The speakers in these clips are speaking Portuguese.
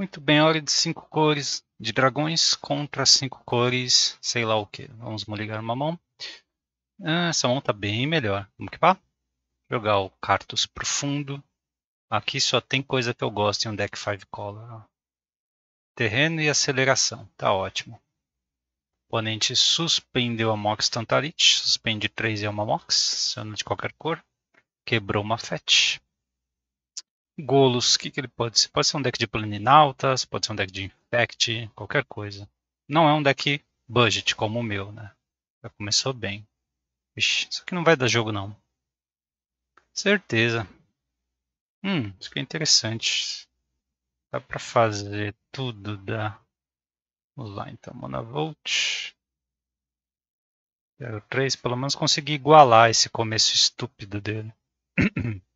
Muito bem, hora de cinco cores de dragões contra cinco cores, sei lá o que. Vamos ligar uma mão. Ah, essa mão tá bem melhor. Vamos equipar? Jogar o Cartus Profundo. Aqui só tem coisa que eu gosto em um deck 5 color. Terreno e aceleração. Tá ótimo. O oponente suspendeu a Mox Tantarit. Suspende 3 e uma Mox, sendo de qualquer cor. Quebrou uma Fetch. Golos, o que, que ele pode ser? Pode ser um deck de Planinautas, pode ser um deck de Infect, qualquer coisa. Não é um deck budget como o meu, né? Já começou bem. Ixi, isso aqui não vai dar jogo não. Certeza. Hum, isso aqui é interessante. Dá pra fazer tudo da... Vamos lá então, Monavolt. Quero pelo menos conseguir igualar esse começo estúpido dele.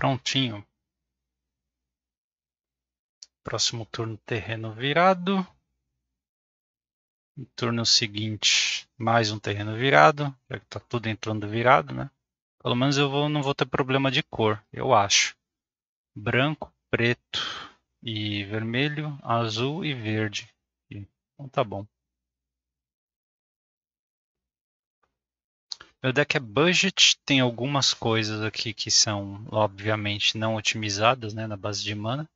Prontinho. Próximo turno, terreno virado. No turno seguinte, mais um terreno virado, já que tá tudo entrando virado, né? Pelo menos eu vou, não vou ter problema de cor, eu acho. Branco, preto e vermelho, azul e verde. Então tá bom. Meu deck é budget, tem algumas coisas aqui que são, obviamente, não otimizadas né, na base de mana.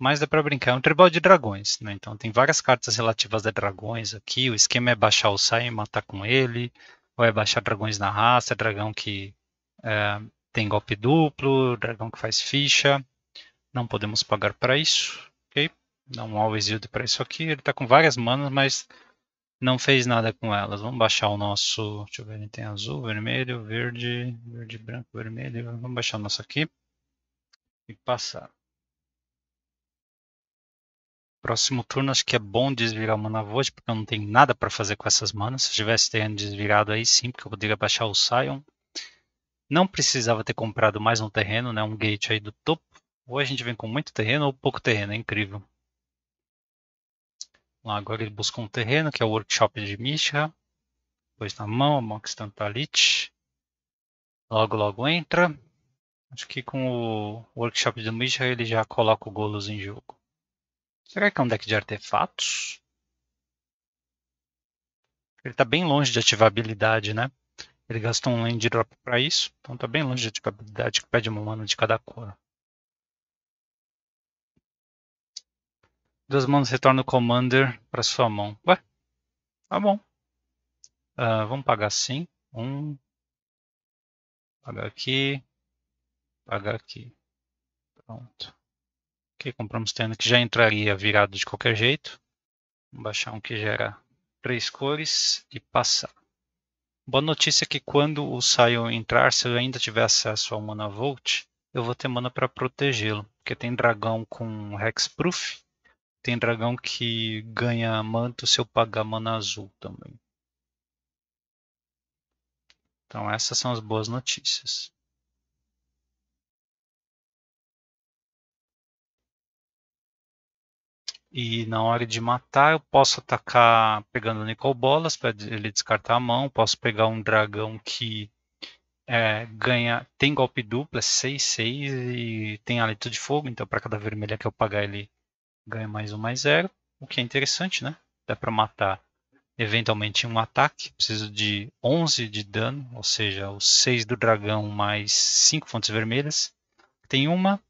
Mas dá pra brincar, é um tribal de dragões, né? Então tem várias cartas relativas a dragões aqui. O esquema é baixar o Sai e matar com ele. Ou é baixar dragões na raça, é dragão que é, tem golpe duplo, dragão que faz ficha. Não podemos pagar para isso, ok? Dá um always yield para isso aqui. Ele tá com várias manas, mas não fez nada com elas. Vamos baixar o nosso. Deixa eu ver, tem azul, vermelho, verde, verde, branco, vermelho. Vamos baixar o nosso aqui e passar. Próximo turno, acho que é bom desvirar o Mana Void, porque eu não tenho nada para fazer com essas manas. Se tivesse terreno desvirado aí sim, porque eu poderia baixar o Sion. Não precisava ter comprado mais um terreno, né? um gate aí do topo. Ou a gente vem com muito terreno ou pouco terreno, é incrível. Lá agora ele buscou um terreno, que é o workshop de Mishra. pois na mão, a Mox Tantalit. Logo, logo entra. Acho que com o workshop do Mishra ele já coloca o Golos em jogo. Será que é um deck de artefatos? Ele está bem longe de ativabilidade, né? Ele gastou um land drop para isso, então está bem longe de ativabilidade, que pede uma mana de cada cor. Duas mãos retorna o Commander para sua mão. Ué? Tá bom. Uh, vamos pagar sim. Um. Pagar aqui. Pagar aqui. Pronto. Ok, compramos tendo que já entraria virado de qualquer jeito. Vamos baixar um que gera três cores e passar. Boa notícia é que quando o Saio entrar, se eu ainda tiver acesso ao Mana Volt, eu vou ter mana para protegê-lo. Porque tem dragão com Hexproof tem dragão que ganha manto se eu pagar mana azul também. Então essas são as boas notícias. E na hora de matar, eu posso atacar pegando Nicol Bolas para ele descartar a mão. Posso pegar um dragão que é, ganha tem golpe duplo, é 6, 6 e tem alito de fogo. Então, para cada vermelha que eu pagar, ele ganha mais um mais zero, o que é interessante, né? Dá para matar eventualmente um ataque, preciso de 11 de dano, ou seja, os 6 do dragão mais 5 fontes vermelhas. Tem uma,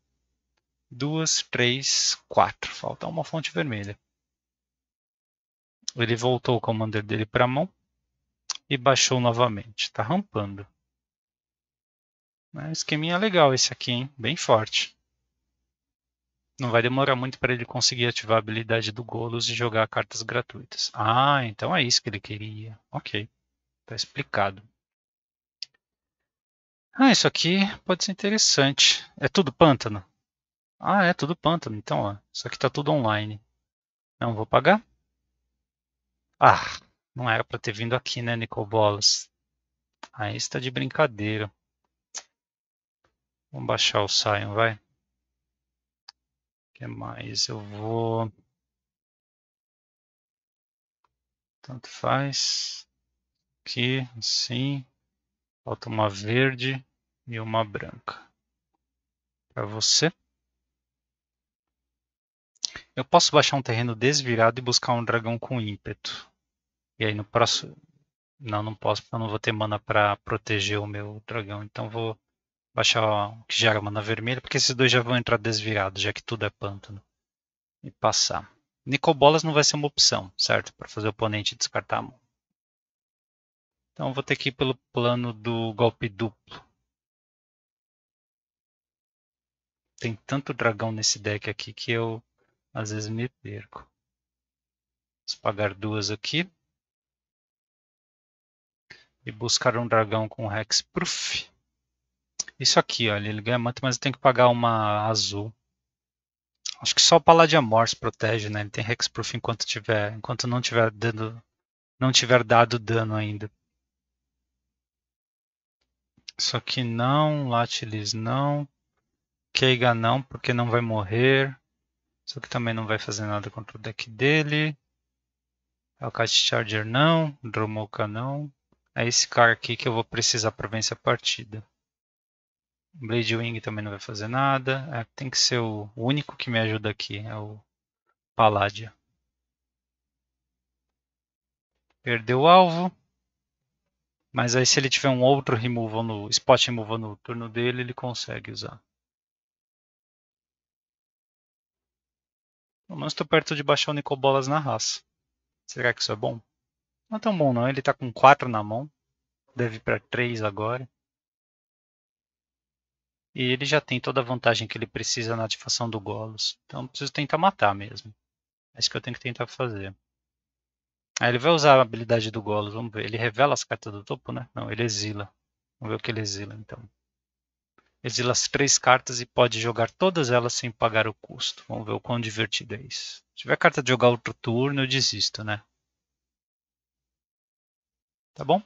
duas, três, quatro. Falta uma fonte vermelha. Ele voltou o commander dele para a mão e baixou novamente. Está rampando. Ah, esqueminha legal esse aqui, hein? Bem forte. Não vai demorar muito para ele conseguir ativar a habilidade do Golos e jogar cartas gratuitas. Ah, então é isso que ele queria. Ok. Tá explicado. Ah, isso aqui pode ser interessante. É tudo pântano? Ah, é tudo pântano. Então, ó, isso aqui tá tudo online. Não vou pagar? Ah, não era para ter vindo aqui, né, Nicol Bolas? Aí está de brincadeira. Vamos baixar o Sion, vai que mais? Eu vou. Tanto faz. Aqui, assim. Falta uma verde e uma branca. Para você. Eu posso baixar um terreno desvirado e buscar um dragão com ímpeto. E aí no próximo. Não, não posso, porque eu não vou ter mana para proteger o meu dragão. Então vou baixar o que gera mana vermelha, porque esses dois já vão entrar desvirados, já que tudo é pântano. E passar. Nicobolas não vai ser uma opção, certo? Para fazer o oponente descartar a mão. Então vou ter que ir pelo plano do golpe duplo. Tem tanto dragão nesse deck aqui que eu às vezes me perco. Vou pagar duas aqui. E buscar um dragão com Hexproof. Isso aqui, olha, ele ganha manto, mas tem que pagar uma azul. Acho que só o Paladin Morse protege, né? Ele tem Hexproof enquanto tiver, enquanto não tiver dando, não tiver dado dano ainda. Isso aqui não, Latilis não, Keiga não, porque não vai morrer. Isso aqui também não vai fazer nada contra o deck dele. Alcat Charger não, Dromoka não. É esse cara aqui que eu vou precisar para vencer a partida. Blade Wing também não vai fazer nada. É, tem que ser o, único que me ajuda aqui, é o Paládia. Perdeu o alvo. Mas aí se ele tiver um outro removal no spot removal no turno dele, ele consegue usar. Pelo menos estou perto de baixar o Nicobolas na raça. Será que isso é bom? Não é tão bom não, ele está com 4 na mão. Deve ir para 3 agora. E ele já tem toda a vantagem que ele precisa na ativação do Golos. Então preciso tentar matar mesmo. É isso que eu tenho que tentar fazer. Aí ele vai usar a habilidade do Golos, vamos ver. Ele revela as cartas do topo, né? Não, ele exila. Vamos ver o que ele exila então. Exila as três cartas e pode jogar todas elas sem pagar o custo. Vamos ver o quão divertido é isso. Se tiver carta de jogar outro turno, eu desisto, né? Tá bom?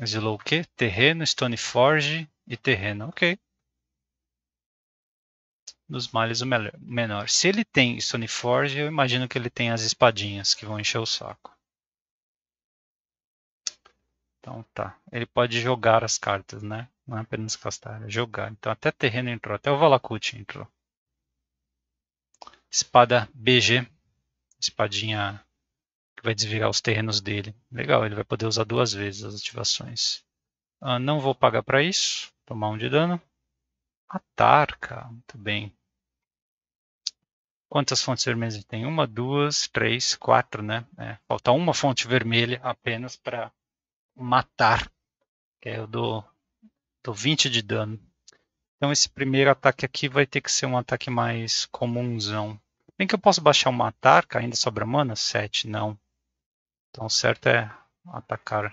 Exilou o quê? Terreno, Stoneforge e terreno. Ok. Dos males o menor. Se ele tem Stoneforge, eu imagino que ele tem as espadinhas que vão encher o saco. Então tá. Ele pode jogar as cartas, né? Não é apenas castar, é jogar. Então até terreno entrou, até o Valakut entrou. Espada BG. Espadinha vai desvirar os terrenos dele. Legal, ele vai poder usar duas vezes as ativações. Ah, não vou pagar para isso. Tomar um de dano. Atarca, muito bem. Quantas fontes vermelhas ele tem? Uma, duas, três, quatro, né? É, falta uma fonte vermelha apenas para matar. É, eu dou, dou 20 de dano. Então esse primeiro ataque aqui vai ter que ser um ataque mais comunzão. Bem que eu posso baixar o matar, ainda sobra mana? 7, não. Então, certo é atacar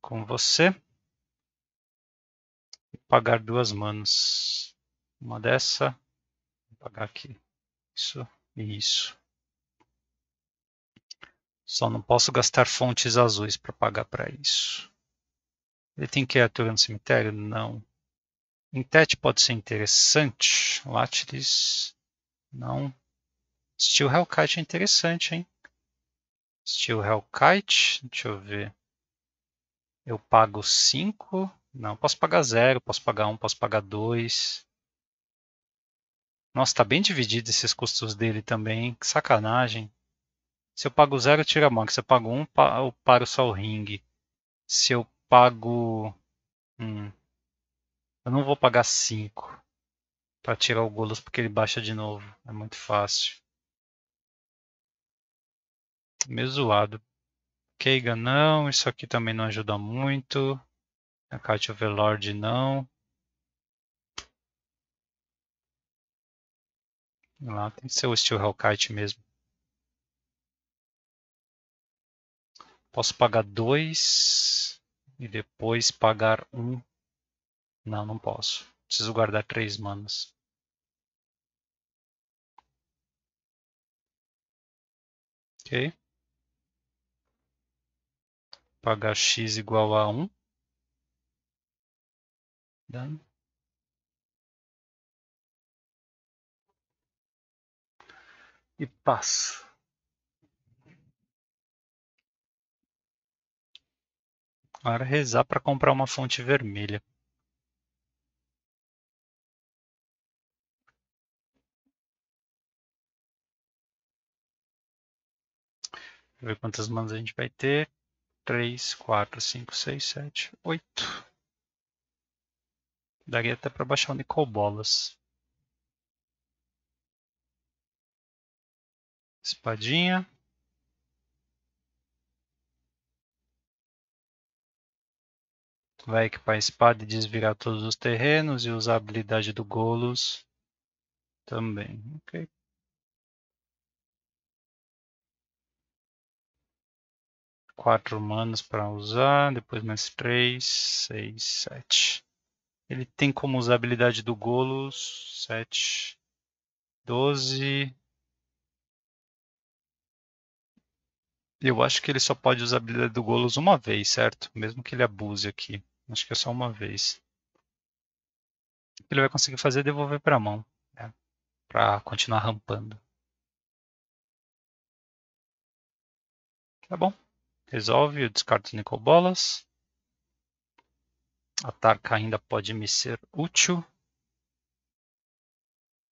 com você e pagar duas manas. Uma dessa, vou pagar aqui. Isso e isso. Só não posso gastar fontes azuis para pagar para isso. Ele tem que ir aturando cemitério? Não. Intete pode ser interessante. Latilis, não. Steel Hellcat é interessante, hein? Steel Hellkite, deixa eu ver. Eu pago 5. Não, posso pagar 0, posso pagar 1, um, posso pagar 2. Nossa, tá bem dividido esses custos dele também, que sacanagem. Se eu pago 0, tira a mão. Se eu pago 1, um, eu paro só o ringue. Se eu pago. Hum, eu não vou pagar 5 para tirar o Golos porque ele baixa de novo. É muito fácil meio zoado. Keiga não, isso aqui também não ajuda muito. A Katia Overlord não. Lá tem que ser o Steel Hellkite mesmo. Posso pagar dois e depois pagar um. Não, não posso. Preciso guardar três manas. Ok pagar x igual a 1. E passo. Agora é rezar para comprar uma fonte vermelha. ver quantas manas a gente vai ter três, quatro, cinco, seis, sete, oito. Daria até para baixar o Nicol Bolas. Espadinha. Vai equipar a espada e desvirar todos os terrenos e usar a habilidade do Golos também. Ok, quatro manos para usar, depois mais três, seis, sete. Ele tem como usar a habilidade do Golos, sete, doze. Eu acho que ele só pode usar a habilidade do Golos uma vez, certo? Mesmo que ele abuse aqui. Acho que é só uma vez. O que ele vai conseguir fazer é devolver para a mão, né? para continuar rampando. Tá bom. Resolve, eu descarto Nicobolas. A Tarka ainda pode me ser útil.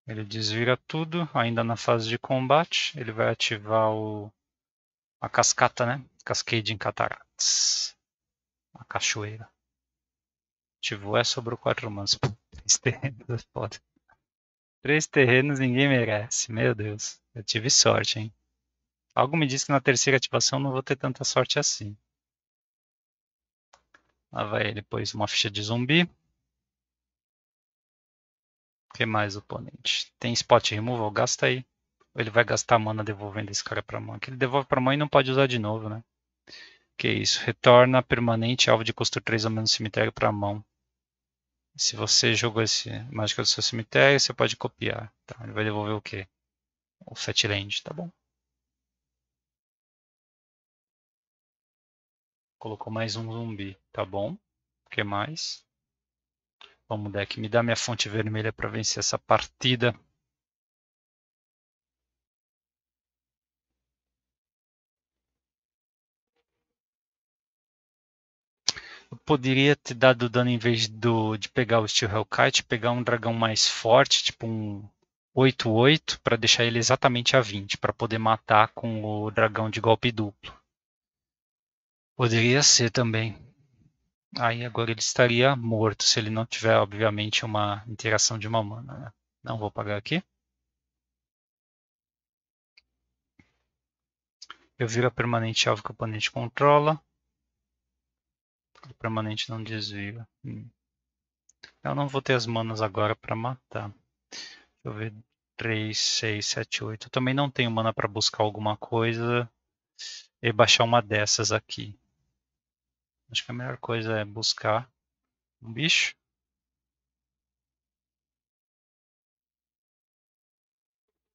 Ele desvira tudo, ainda na fase de combate. Ele vai ativar o... a cascata, né? Cascade em Cataracts. A cachoeira. Ativou é, sobrou 4 manos. Três terrenos, é foda. Três terrenos ninguém merece. Meu Deus. Eu tive sorte, hein? Algo me diz que na terceira ativação não vou ter tanta sorte assim. Lá vai ele, pôs uma ficha de zumbi. O que mais, oponente? Tem spot removal? Gasta aí. Ou ele vai gastar mana devolvendo esse cara pra mão. Que ele devolve pra mão e não pode usar de novo, né? Que isso. Retorna permanente alvo de custo 3 ou menos cemitério pra mão. Se você jogou esse mágica do seu cemitério, você pode copiar. Tá, ele vai devolver o quê? O land, tá bom. Colocou mais um zumbi, tá bom? O que mais? Vamos, deck, me dá minha fonte vermelha para vencer essa partida. Eu poderia ter dado dano em vez do, de pegar o Steel Hellkite, pegar um dragão mais forte, tipo um 8-8, para deixar ele exatamente a 20, para poder matar com o dragão de golpe duplo. Poderia ser também. Aí agora ele estaria morto, se ele não tiver, obviamente, uma interação de uma mana. Né? Não vou pagar aqui. Eu viro a permanente alvo que o oponente controla. O permanente não desvia. Hum. Eu não vou ter as manas agora para matar. Deixa eu ver. 3, 6, 7, 8. Eu também não tenho mana para buscar alguma coisa e baixar uma dessas aqui. Acho que a melhor coisa é buscar um bicho.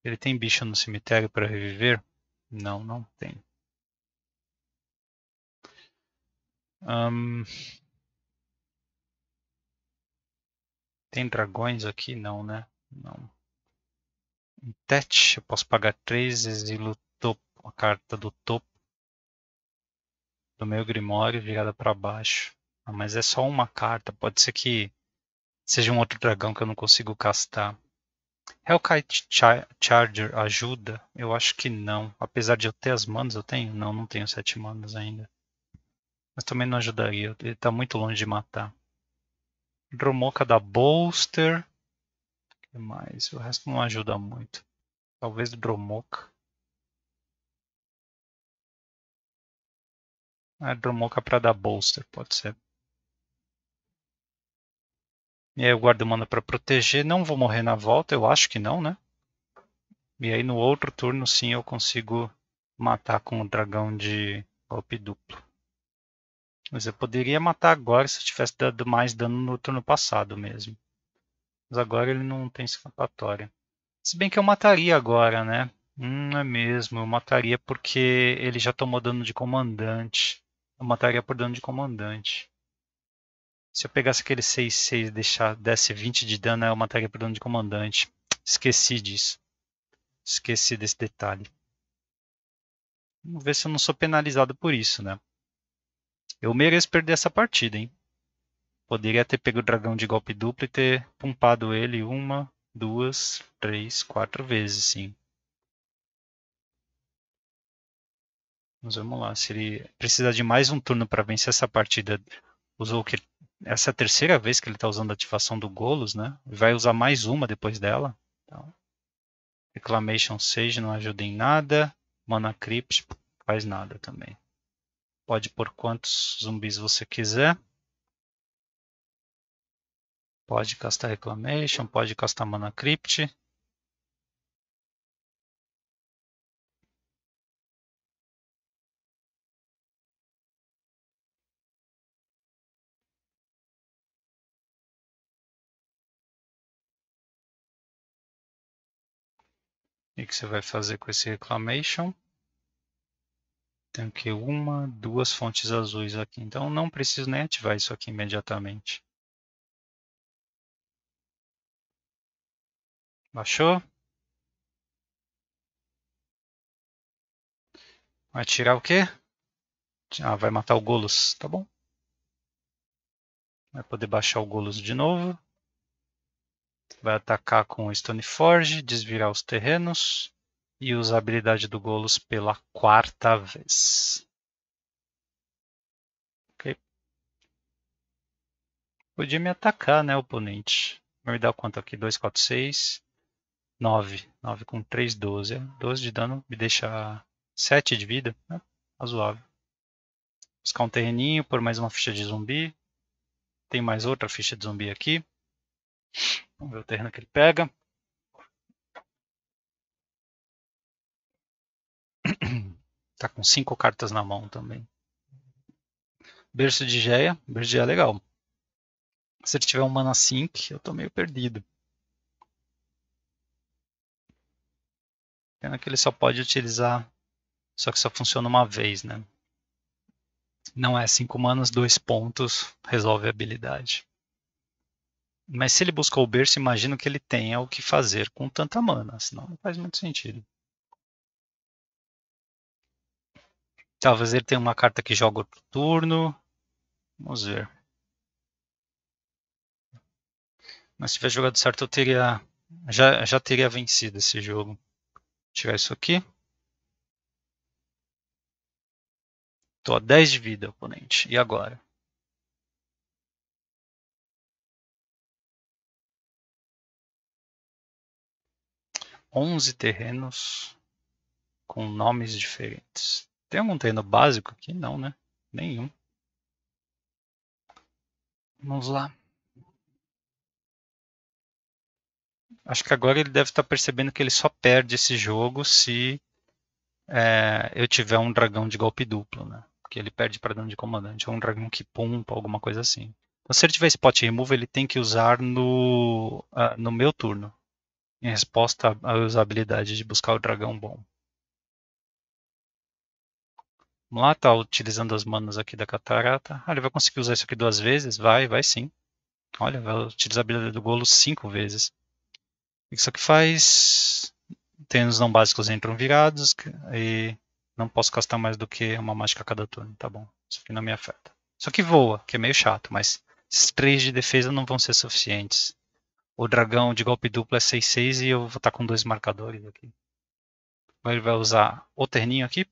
Ele tem bicho no cemitério para reviver? Não, não tem. Um... Tem dragões aqui? Não, né? Não. Em Tete, eu posso pagar três exilo topo, a carta do topo no meu grimório virada para baixo. Ah, mas é só uma carta, pode ser que seja um outro dragão que eu não consigo castar. Hellkite Char Charger ajuda? Eu acho que não. Apesar de eu ter as manas, eu tenho? Não, não tenho sete manas ainda. Mas também não ajudaria, ele está muito longe de matar. Dromoka da Bolster. O que mais? O resto não ajuda muito. Talvez Dromoka. Ah, a Dromoka pra dar bolster, pode ser. E aí o guarda mana pra proteger. Não vou morrer na volta, eu acho que não, né? E aí no outro turno sim eu consigo matar com o dragão de golpe duplo. Mas eu poderia matar agora se eu tivesse dado mais dano no turno passado mesmo. Mas agora ele não tem escapatória. Se bem que eu mataria agora, né? Hum, é mesmo, eu mataria porque ele já tomou dano de comandante. Eu mataria por dano de comandante. Se eu pegasse aquele 6-6 e deixar, desse 20 de dano, eu mataria por dano de comandante. Esqueci disso. Esqueci desse detalhe. Vamos ver se eu não sou penalizado por isso, né? Eu mereço perder essa partida, hein? Poderia ter pego o dragão de golpe duplo e ter pumpado ele uma, duas, três, quatro vezes, sim. Mas vamos lá, se ele precisar de mais um turno para vencer essa partida, usou que essa é a terceira vez que ele está usando a ativação do Golos, né? Vai usar mais uma depois dela. Então, Reclamation Sage não ajuda em nada. Mana Crypt faz nada também. Pode pôr quantos zumbis você quiser. Pode castar Reclamation, pode castar Mana Crypt. o que você vai fazer com esse reclamation? Tenho que uma, duas fontes azuis aqui. Então não preciso nem ativar isso aqui imediatamente. Baixou? Vai tirar o quê? Ah, vai matar o Golos, tá bom. Vai poder baixar o Golos de novo. Vai atacar com o Stoneforge, desvirar os terrenos e usar a habilidade do Golos pela quarta vez. Ok. Podia me atacar, né, oponente? Vai me dar quanto aqui? 2, 4, 6, 9. 9 com 3, 12. 12 de dano me deixa 7 de vida. Né? Razoável. Buscar um terreninho, pôr mais uma ficha de zumbi. Tem mais outra ficha de zumbi aqui. Vamos ver o terreno que ele pega. Tá com cinco cartas na mão também. Berço de Geia. Berço de Geia é legal. Se ele tiver um mana sync, eu tô meio perdido. Pena que ele só pode utilizar. Só que só funciona uma vez, né? Não é 5 manas, 2 pontos, resolve a habilidade. Mas se ele buscou o berço, imagino que ele tenha o que fazer com tanta mana, senão não faz muito sentido. Talvez ele tenha uma carta que joga outro turno. Vamos ver. Mas se tivesse jogado certo, eu teria. Já, já teria vencido esse jogo. Vou tirar isso aqui. Tô a 10 de vida, oponente. E agora? 11 terrenos com nomes diferentes. Tem algum terreno básico aqui? Não, né? Nenhum. Vamos lá. Acho que agora ele deve estar percebendo que ele só perde esse jogo se é, eu tiver um dragão de golpe duplo, né? Porque ele perde para dano de comandante, ou um dragão que pumpa, alguma coisa assim. Então, se ele tiver spot remove, ele tem que usar no, uh, no meu turno em resposta à usabilidade de buscar o dragão bom. Vamos lá, tá utilizando as manas aqui da catarata. Ah, ele vai conseguir usar isso aqui duas vezes? Vai, vai sim. Olha, vai utilizar a habilidade do Golo cinco vezes. Isso aqui faz... Terrenos não básicos entram virados e não posso castar mais do que uma mágica a cada turno, tá bom. Isso aqui não me afeta. Só que voa, que é meio chato, mas esses três de defesa não vão ser suficientes o dragão de golpe duplo é 6-6 e eu vou estar tá com dois marcadores aqui. Ele vai usar o terninho aqui.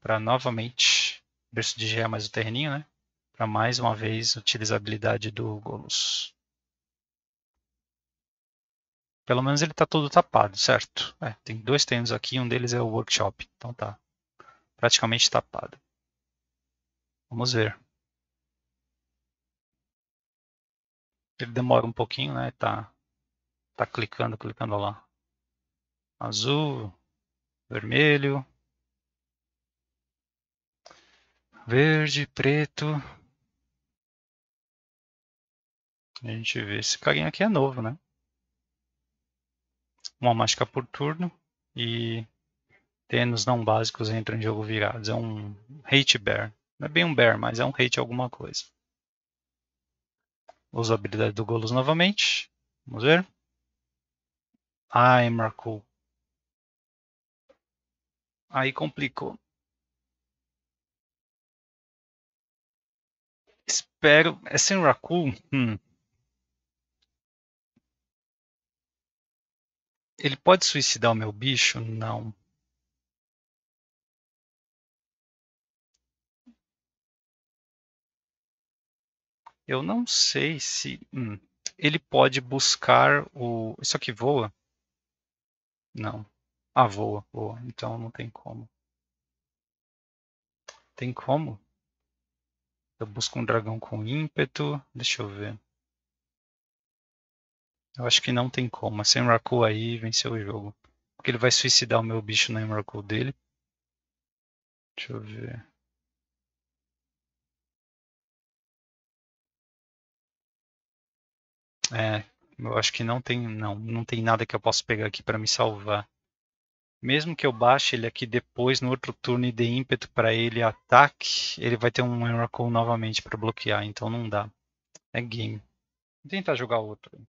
Para novamente, berço de mais o terninho, né? Para mais uma vez utilizar a habilidade do Golos. Pelo menos ele está todo tapado, certo? É, tem dois termos aqui, um deles é o Workshop. Então tá praticamente tapado. Vamos ver. Ele demora um pouquinho, né? Tá, tá clicando, clicando lá. Azul, vermelho, verde, preto. A gente vê, esse carinha aqui é novo, né? Uma mágica por turno e tênis não básicos entram em jogo virados. É um hate bear. Não é bem um bear, mas é um hate alguma coisa. Usabilidade do Golos novamente. Vamos ver. Ai, marcou. Aí complicou. Espero. É sem Raku? Hum. Ele pode suicidar o meu bicho? Não. Eu não sei se. Hum, ele pode buscar o. Isso aqui voa? Não. Ah, voa, voa. Então não tem como. Tem como? Eu busco um dragão com ímpeto. Deixa eu ver. Eu acho que não tem como. Sem Emrakul aí venceu o jogo. Porque ele vai suicidar o meu bicho na Emrakul dele. Deixa eu ver. É, eu acho que não tem, não, não tem nada que eu possa pegar aqui para me salvar. Mesmo que eu baixe ele aqui depois no outro turno e dê ímpeto para ele ataque, ele vai ter um Miracle novamente para bloquear, então não dá. É game. Vou tentar jogar outro.